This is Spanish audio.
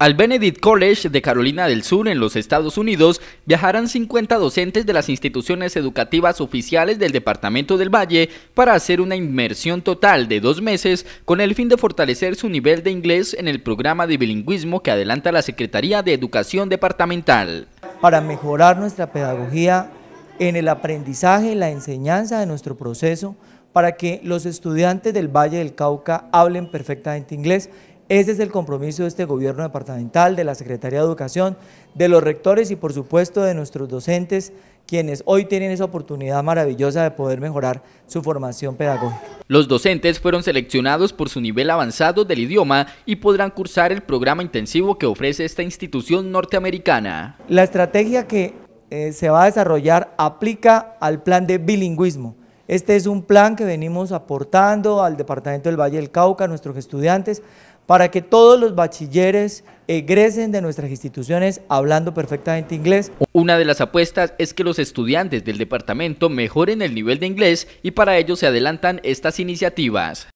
Al Benedict College de Carolina del Sur en los Estados Unidos viajarán 50 docentes de las instituciones educativas oficiales del Departamento del Valle para hacer una inmersión total de dos meses con el fin de fortalecer su nivel de inglés en el programa de bilingüismo que adelanta la Secretaría de Educación Departamental. Para mejorar nuestra pedagogía en el aprendizaje, y la enseñanza de nuestro proceso, para que los estudiantes del Valle del Cauca hablen perfectamente inglés ese es el compromiso de este gobierno departamental, de la Secretaría de Educación, de los rectores y por supuesto de nuestros docentes, quienes hoy tienen esa oportunidad maravillosa de poder mejorar su formación pedagógica. Los docentes fueron seleccionados por su nivel avanzado del idioma y podrán cursar el programa intensivo que ofrece esta institución norteamericana. La estrategia que eh, se va a desarrollar aplica al plan de bilingüismo, este es un plan que venimos aportando al Departamento del Valle del Cauca, a nuestros estudiantes, para que todos los bachilleres egresen de nuestras instituciones hablando perfectamente inglés. Una de las apuestas es que los estudiantes del departamento mejoren el nivel de inglés y para ello se adelantan estas iniciativas.